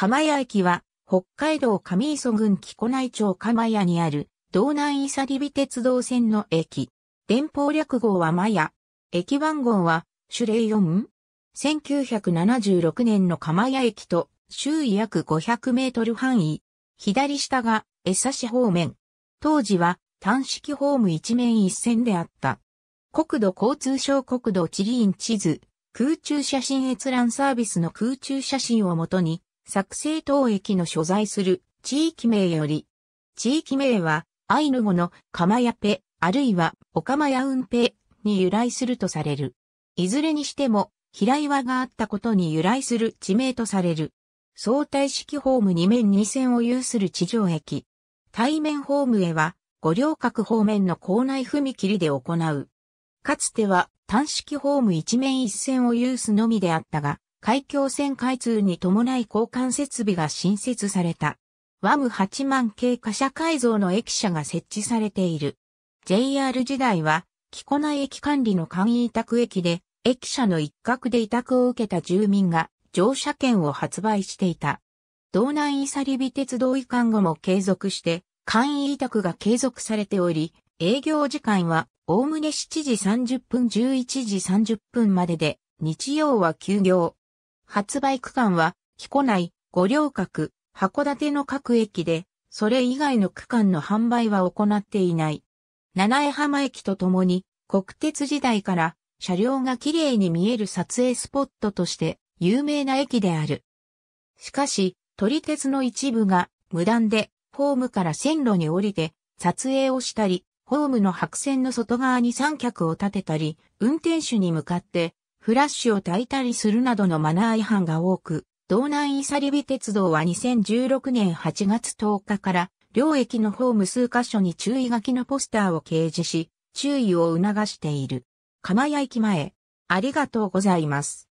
釜屋駅は、北海道上磯郡木古内町釜屋にある、道南伊佐里美鉄道線の駅。電報略号はマヤ。駅番号は、シュ種類 4? 1976年の釜屋駅と、周囲約500メートル範囲。左下が、エサ差方面。当時は、単式ホーム一面一線であった。国土交通省国土地理院地図、空中写真閲覧サービスの空中写真をもとに、作成等駅の所在する地域名より、地域名は、アイヌ語のカマヤペ、あるいはオカマヤウンペに由来するとされる。いずれにしても、平岩があったことに由来する地名とされる。相対式ホーム2面2線を有する地上駅。対面ホームへは、五稜郭方面の構内踏切で行う。かつては単式ホーム1面1線を有すのみであったが、海峡線開通に伴い交換設備が新設された。ワム8万系貨車改造の駅舎が設置されている。JR 時代は、木古内駅管理の簡易委託駅で、駅舎の一角で委託を受けた住民が乗車券を発売していた。道南伊佐リビ鉄道移管後も継続して、簡易委託が継続されており、営業時間は、おおむね7時30分11時30分までで、日曜は休業、発売区間は、彦内、五稜郭、函館の各駅で、それ以外の区間の販売は行っていない。七重浜駅とともに、国鉄時代から車両が綺麗に見える撮影スポットとして有名な駅である。しかし、撮り鉄の一部が無断でホームから線路に降りて撮影をしたり、ホームの白線の外側に三脚を立てたり、運転手に向かってフラッシュを焚いたりするなどのマナー違反が多く、道南イサリビ鉄道は2016年8月10日から、両駅のホーム数箇所に注意書きのポスターを掲示し、注意を促している。釜屋駅前、ありがとうございます。